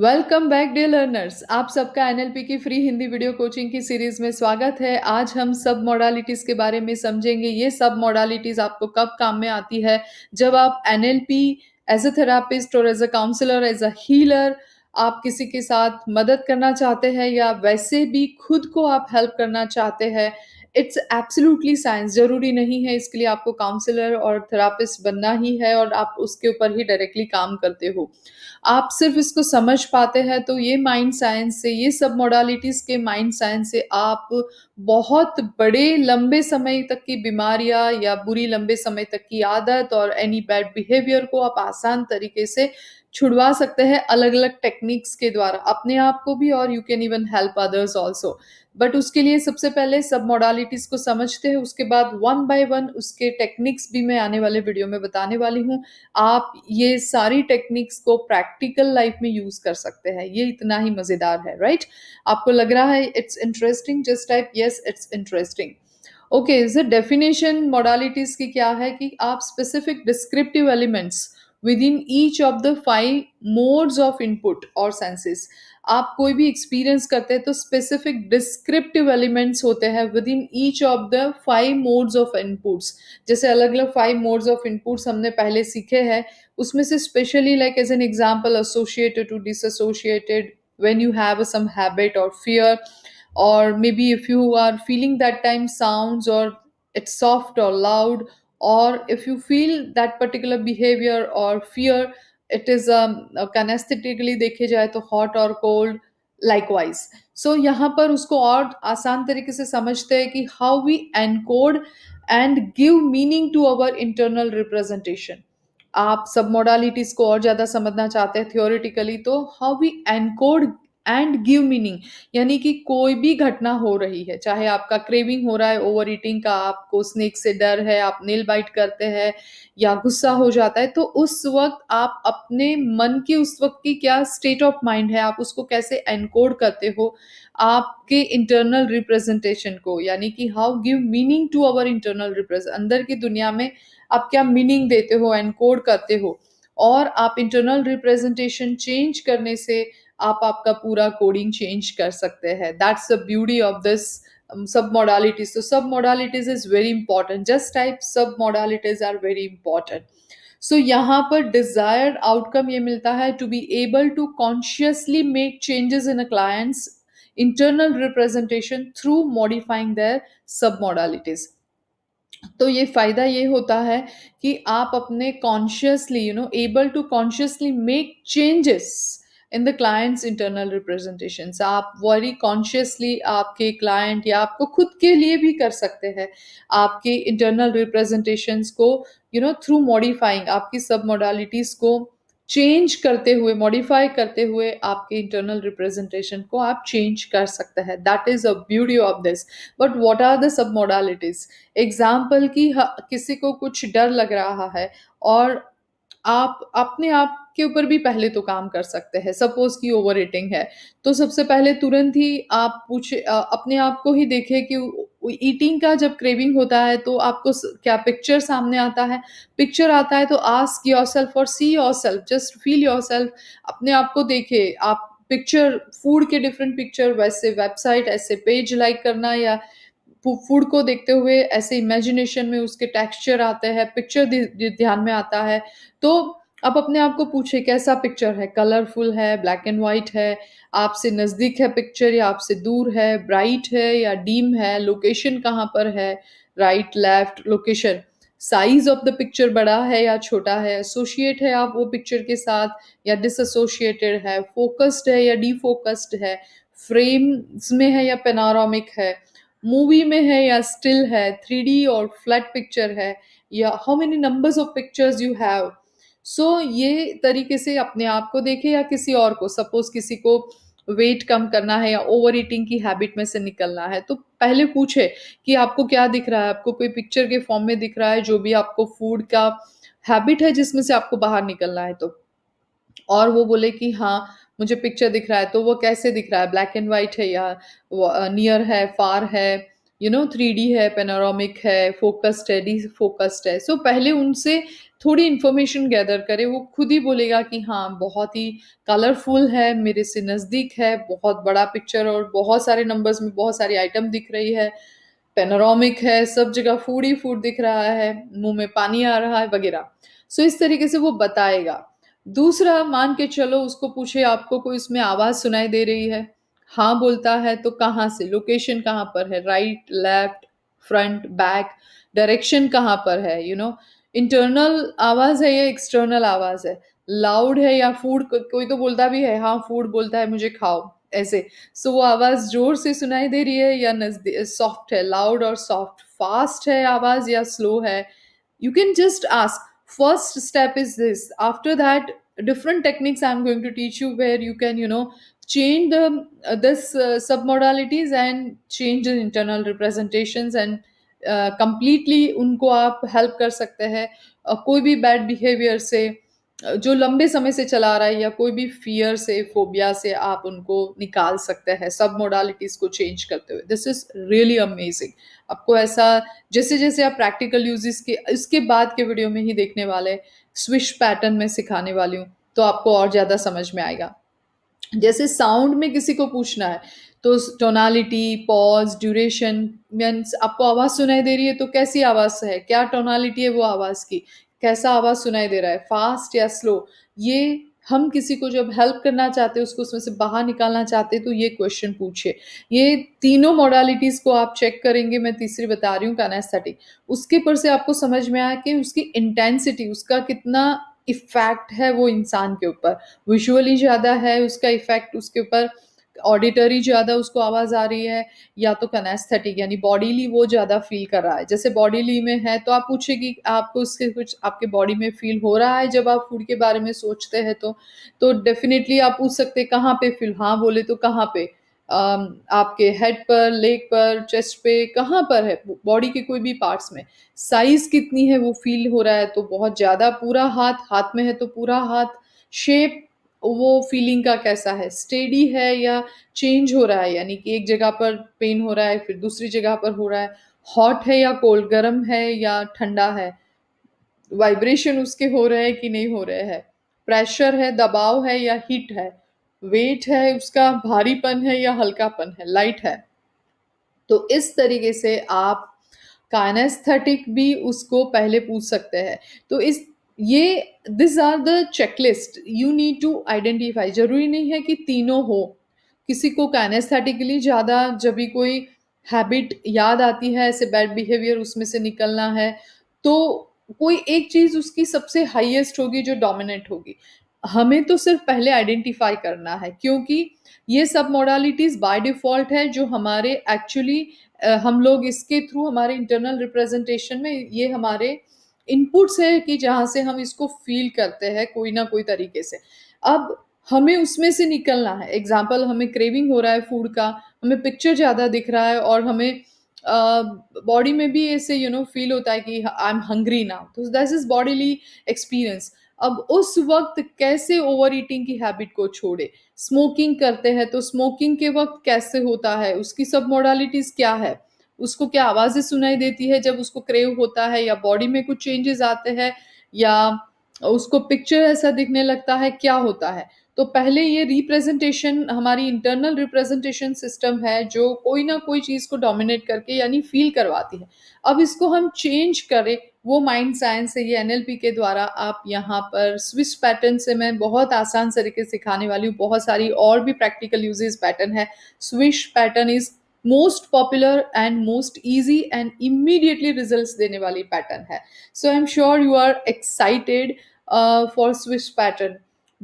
Welcome back day learners आप सबका NLP की फ्री हिंदी वीडियो कोचिंग की सीरीज में स्वागत है आज हम सब मॉडालिटीज के बारे में समझेंगे ये सब मॉडालिटीज आपको कब काम में आती है जब आप एनएलपी एज अ थेरापिस्ट और as a counsellor as a healer आप किसी के साथ मदद करना चाहते हैं या वैसे भी खुद को आप हेल्प करना चाहते हैं इट्स एब्सोल्युटली साइंस ज़रूरी नहीं है इसके लिए आपको काउंसलर और थेरापिस्ट बनना ही है और आप उसके ऊपर ही डायरेक्टली काम करते हो आप सिर्फ इसको समझ पाते हैं तो ये माइंड साइंस से ये सब मोडालिटीज़ के माइंड साइंस से आप बहुत बड़े लंबे समय तक की बीमारियां या बुरी लंबे समय तक की आदत और एनी बैड बिहेवियर को आप आसान तरीके से छुड़वा सकते हैं अलग अलग टेक्निक्स के द्वारा अपने आप को भी और you can even help others also but उसके लिए सबसे पहले सब मोडालिटीज़ को समझते हैं उसके बाद वन बाय वन उसके टेक्निक्स भी मैं आने वाले वीडियो में बताने वाली हूँ आप ये सारी टेक्निक्स को प्रैक्टिकल लाइफ में यूज़ कर सकते हैं ये इतना ही मज़ेदार है राइट आपको लग रहा है it's interesting just type yes it's interesting okay is definition modalities की क्या है कि आप specific descriptive elements with in each of the five modes of input और सेंसेस आप कोई भी एक्सपीरियंस करते हैं तो स्पेसिफिक डिस्क्रिप्टिव एलिमेंट्स होते हैं with in each of the five modes of inputs जैसे अलग अलग फाइव मोड्स ऑफ इनपुट्स हमने पहले सीखे हैं उसमें से specially like as an example associated to dissociated you have some habit और फियर और maybe if you are feeling that time sound और इट्स सॉफ्ट और लाउड और if you feel that particular behaviour और fear it is kinesthetically देखे जाए तो hot और कोल्ड लाइकवाइज सो यहाँ पर उसको और आसान तरीके से समझते हैं कि how we encode and give meaning to our internal representation आप सब मोडालिटीज को और ज़्यादा समझना चाहते हैं थियोरिटिकली तो how we encode and give meaning यानी कि कोई भी घटना हो रही है चाहे आपका क्रेविंग हो रहा है ओवर ईटिंग का आपको स्नेक से डर है आप नेल बाइट करते हैं या गुस्सा हो जाता है तो उस वक्त आप अपने मन की उस वक्त की क्या स्टेट ऑफ माइंड है आप उसको कैसे एनकोड करते हो आपके इंटरनल रिप्रेजेंटेशन को यानी कि how give meaning to our internal represent अंदर की दुनिया में आप क्या मीनिंग देते हो एनकोड करते हो और आप इंटरनल रिप्रेजेंटेशन चेंज करने से आप आपका पूरा कोडिंग चेंज कर सकते हैं that's the beauty of this sub modalities तो sub modalities is very important just type sub modalities are very important so यहाँ पर डिजायर्ड आउटकम ये मिलता है to be able to consciously make changes in a client's internal representation through modifying their sub modalities तो ये फायदा ये होता है कि आप अपने consciously you know able to consciously make changes in the client's internal representation आप वरी कॉन्शियसली आपके क्लाइंट या आपको खुद के लिए भी कर सकते हैं आपके इंटरनल रिप्रेजेंटेशंस को यू नो थ्रू मॉडिफाइंग आपकी सब मोडालिटीज़ को चेंज करते हुए मॉडिफाई करते हुए आपके इंटरनल रिप्रेजेंटेशन को आप चेंज कर सकते हैं that is a beauty of this but what are the sub modalities example की किसी को कुछ डर लग रहा है और आप अपने आप के ऊपर भी पहले तो काम कर सकते हैं सपोज कि ओवर ईटिंग है तो सबसे पहले तुरंत ही आप पूछे अपने आप को ही देखें कि ईटिंग का जब क्रेविंग होता है तो आपको क्या पिक्चर सामने आता है पिक्चर आता है तो आस्क योर सेल्फ और see yourself just feel yourself अपने आप को देखे आप पिक्चर फूड के डिफरेंट पिक्चर वैसे वेबसाइट ऐसे पेज लाइक करना या फूड को देखते हुए ऐसे इमेजिनेशन में उसके टेक्सचर आते हैं पिक्चर ध्यान में आता है तो आप अपने आप को पूछे कैसा पिक्चर है कलरफुल है ब्लैक एंड वाइट है आपसे नज़दीक है पिक्चर या आपसे दूर है ब्राइट है या डीम है लोकेशन कहाँ पर है right left location size of the picture बड़ा है या छोटा है एसोशिएट है आप वो पिक्चर के साथ या डिसोसिएटेड है फोकस्ड है या डीफोकस्ड है फ्रेम्स में है या पेनारोमिक है मूवी में है या स्टिल है थ्री और फ्लैट पिक्चर है या how many numbers of pictures you have so so, ये तरीके से अपने आप को देखें या किसी और को सपोज किसी को वेट कम करना है या ओवर ईटिंग की हैबिट में से निकलना है तो पहले पूछे कि आपको क्या दिख रहा है आपको कोई पिक्चर के फॉर्म में दिख रहा है जो भी आपको फूड का हैबिट है जिसमें से आपको बाहर निकलना है तो और वो बोले कि हाँ मुझे पिक्चर दिख रहा है तो वो कैसे दिख रहा है ब्लैक एंड वाइट है या नियर है फार है यू नो थ्री है पेनारोमिक है फोकस्ड है डी फोकस्ड है सो so, पहले उनसे थोड़ी इन्फॉर्मेशन गैदर करे वो खुद ही बोलेगा कि हाँ बहुत ही कलरफुल है मेरे से नज़दीक है बहुत बड़ा पिक्चर और बहुत सारे नंबर्स में बहुत सारी आइटम दिख रही है पेनोरामिक है सब जगह फूड ही फूड दिख रहा है मुंह में पानी आ रहा है वगैरह सो इस तरीके से वो बताएगा दूसरा मान के चलो उसको पूछे आपको कोई इसमें आवाज़ सुनाई दे रही है हाँ बोलता है तो कहाँ से लोकेशन कहाँ पर है right left front back direction कहाँ पर है you you know know? Internal आवाज़ है या एक्सटर्नल आवाज़ है लाउड है या फूड कोई तो बोलता भी है हाँ फूड बोलता है मुझे खाओ ऐसे सो so, वो आवाज़ जोर से सुनाई दे रही है या नजदी सॉफ्ट है लाउड और सॉफ्ट फास्ट है आवाज़ या स्लो है you can just ask first step is this after that different techniques I am going to teach you where you can you know change this sub modalities and change in internal representation and completely uh, उनको आप help कर सकते हैं uh, कोई भी bad behaviour से जो लंबे समय से चला रहा है या कोई भी फियर से फोबिया से आप उनको निकाल सकते हैं सब मोडालिटीज़ को चेंज करते हुए दिस इज़ रियली अमेजिंग आपको ऐसा जैसे जैसे आप प्रैक्टिकल यूजेस के इसके बाद के वीडियो में ही देखने वाले स्विश पैटर्न में सिखाने वाली हूँ तो आपको और ज़्यादा समझ में आएगा जैसे साउंड में किसी को पूछना है तो टोनालिटी पॉज ड्यूरेशन मीन्स आपको आवाज़ सुनाई दे रही है तो कैसी आवाज़ है क्या टोनालिटी है वो आवाज़ की कैसा आवाज़ सुनाई दे रहा है फास्ट या स्लो ये हम किसी को जब हेल्प करना चाहते हैं उसको उसमें से बाहर निकालना चाहते हैं तो ये क्वेश्चन पूछिए ये तीनों मॉडालिटीज़ को आप चेक करेंगे मैं तीसरी बता रही हूँ कानास्थेटिक उसके पर से आपको समझ में आया कि उसकी इंटेंसिटी उसका कितना इफ़ेक्ट है वो इंसान के ऊपर विजुअली ज़्यादा है उसका इफ़ेक्ट उसके ऊपर ऑडिटरी ज़्यादा उसको आवाज़ आ रही है या तो कनेस्थेटिक यानी बॉडीली वो ज़्यादा फील कर रहा है जैसे बॉडीली में है तो आप पूछेगी आपको उसके कुछ आपके बॉडी में फील हो रहा है जब आप फूड के बारे में सोचते हैं तो तो डेफिनेटली आप पूछ सकते कहाँ पे फील हाँ बोले तो कहाँ पे Um, आपके हेड पर लेग पर चेस्ट पे कहाँ पर है बॉडी के कोई भी पार्ट्स में साइज कितनी है वो फील हो रहा है तो बहुत ज़्यादा पूरा हाथ हाथ में है तो पूरा हाथ शेप वो फीलिंग का कैसा है स्टेडी है या चेंज हो रहा है यानी कि एक जगह पर पेन हो रहा है फिर दूसरी जगह पर हो रहा है हॉट है या कोल्ड गर्म है या ठंडा है वाइब्रेशन उसके हो रहे हैं कि नहीं हो रहे हैं प्रेशर है दबाव है या हीट है वेट है उसका भारीपन है या हल्कापन है लाइट है तो इस तरीके से आप कानेस्थेटिक भी उसको पहले पूछ सकते हैं तो इस ये this are the checklist you need to identify जरूरी नहीं है कि तीनों हो किसी को कैनेस्थेटिकली ज़्यादा जब भी कोई हैबिट याद आती है ऐसे बैड बिहेवियर उसमें से निकलना है तो कोई एक चीज़ उसकी सबसे हाईएस्ट होगी जो डोमिनेंट होगी हमें तो सिर्फ पहले आइडेंटिफाई करना है क्योंकि ये सब मोडालिटीज़ बाय डिफ़ॉल्ट है जो हमारे एक्चुअली हम लोग इसके थ्रू हमारे इंटरनल रिप्रेजेंटेशन में ये हमारे इनपुट्स है कि जहाँ से हम इसको फील करते हैं कोई ना कोई तरीके से अब हमें उसमें से निकलना है एग्जाम्पल हमें क्रेविंग हो रहा है फूड का हमें पिक्चर ज़्यादा दिख रहा है और हमें बॉडी uh, में भी ऐसे यू नो फील होता है कि आई एम हंग्री नाउ तो दैट इज बॉडीली एक्सपीरियंस अब उस वक्त कैसे ओवर ईटिंग की हैबिट को छोड़े स्मोकिंग करते हैं तो स्मोकिंग के वक्त कैसे होता है उसकी सब मोडालिटीज क्या है उसको क्या आवाज़ें सुनाई देती है जब उसको क्रेव होता है या बॉडी में कुछ चेंजेस आते हैं या उसको पिक्चर ऐसा दिखने लगता है क्या होता है तो पहले ये रिप्रेजेंटेशन हमारी इंटरनल रिप्रेजेंटेशन सिस्टम है जो कोई ना कोई चीज़ को डोमिनेट करके यानी फील करवाती है अब इसको हम चेंज करें वो माइंड साइंस है ये एनएलपी के द्वारा आप यहाँ पर स्विस पैटर्न से मैं बहुत आसान तरीके से सिखाने वाली हूँ बहुत सारी और भी प्रैक्टिकल यूजेज पैटर्न है swish pattern is most popular and most easy and immediately result देने वाली पैटर्न है so I am sure you are excited for swish pattern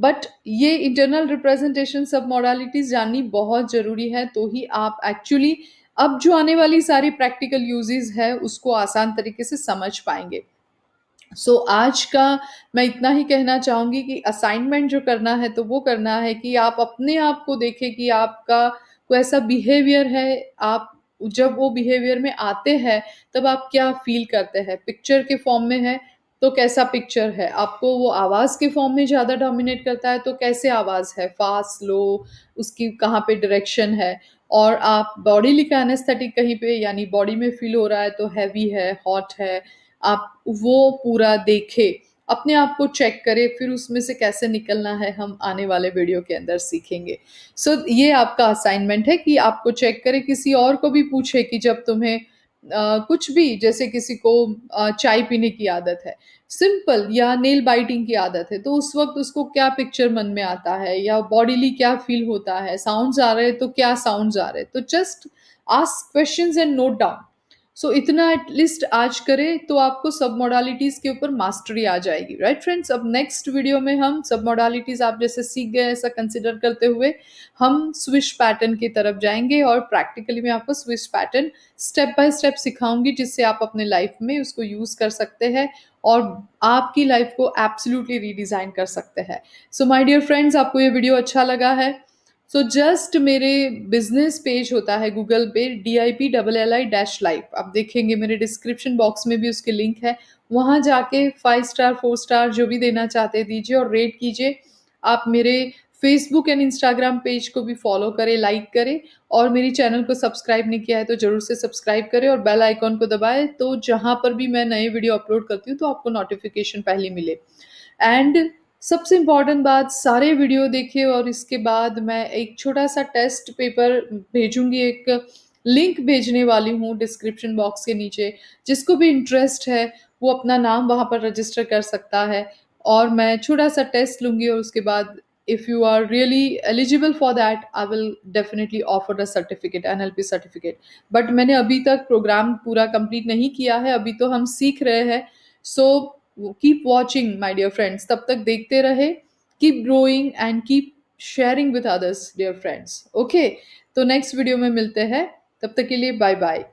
but ये इंटरनल रिप्रेजेंटेशन सब मॉडालिटीज जाननी बहुत ज़रूरी है तो ही आप एक्चुअली अब जो आने वाली सारी प्रैक्टिकल यूजेस है उसको आसान तरीके से समझ पाएंगे सो so, आज का मैं इतना ही कहना चाहूँगी कि असाइनमेंट जो करना है तो वो करना है कि आप अपने आप को देखें कि आपका कोई ऐसा बिहेवियर है आप जब वो बिहेवियर में आते हैं तब आप क्या फील करते हैं पिक्चर के फॉर्म में है तो कैसा पिक्चर है आपको वो आवाज़ के फॉर्म में ज़्यादा डोमिनेट करता है तो कैसे आवाज़ है फास्ट स्लो उसकी कहाँ पे डायरेक्शन है और आप बॉडी लिखा एनेस्थेटिक कहीं पे यानी बॉडी में फील हो रहा है तो हैवी है हॉट है आप वो पूरा देखें अपने आप को चेक करें फिर उसमें से कैसे निकलना है हम आने वाले वीडियो के अंदर सीखेंगे सो so, ये आपका असाइनमेंट है कि आपको चेक करें किसी और को भी पूछे कि जब तुम्हें कुछ भी जैसे किसी को चाय पीने की आदत है सिंपल या नेल बाइटिंग की आदत है तो उस वक्त उसको क्या पिक्चर मन में आता है या बॉडीली क्या फील होता है साउंड्स आ रहे हैं तो क्या साउंड्स आ रहे हैं तो just ask questions and note down so so, इतना एटलीस्ट आज करें तो आपको सब मोडालिटीज के ऊपर मास्टरी आ जाएगी राइट फ्रेंड्स अब नेक्स्ट वीडियो में हम सब मोडालिटीज आप जैसे सीख गए ऐसा कंसिडर करते हुए हम स्विश पैटर्न की तरफ जाएंगे और प्रैक्टिकली मैं आपको swish pattern step by step सिखाऊंगी जिससे आप अपने लाइफ में उसको यूज कर सकते हैं और आपकी लाइफ को एब्सोल्युटली रीडिज़ाइन कर सकते हैं सो माय डियर फ्रेंड्स आपको ये वीडियो अच्छा लगा है सो so जस्ट मेरे बिजनेस पेज होता है गूगल पे D I P double L I dash life आप देखेंगे मेरे डिस्क्रिप्शन बॉक्स में भी उसके लिंक है वहाँ जाके फाइव स्टार फोर स्टार जो भी देना चाहते दीजिए और रेट कीजिए आप मेरे फेसबुक एंड इंस्टाग्राम पेज को भी फॉलो करें लाइक करें और मेरी चैनल को सब्सक्राइब नहीं किया है तो ज़रूर से सब्सक्राइब करें और बेल आइकॉन को दबाएं तो जहाँ पर भी मैं नए वीडियो अपलोड करती हूँ तो आपको नोटिफिकेशन पहले मिले एंड सबसे इम्पॉर्टेंट बात सारे वीडियो देखे और इसके बाद मैं एक छोटा सा टेस्ट पेपर भेजूंगी एक लिंक भेजने वाली हूँ डिस्क्रिप्शन बॉक्स के नीचे जिसको भी इंटरेस्ट है वो अपना नाम वहाँ पर रजिस्टर कर सकता है और मैं छोटा सा टेस्ट लूँगी और उसके बाद if you are really eligible for that I will definitely offer the certificate N L P certificate but मैंने अभी तक प्रोग्राम पूरा कंप्लीट नहीं किया है अभी तो हम सीख रहे हैं so so, keep watching my dear friends तब तक देखते रहे keep growing and keep sharing with others dear friends okay तो नेक्स्ट वीडियो में मिलते हैं तब तक के लिए बाय बाय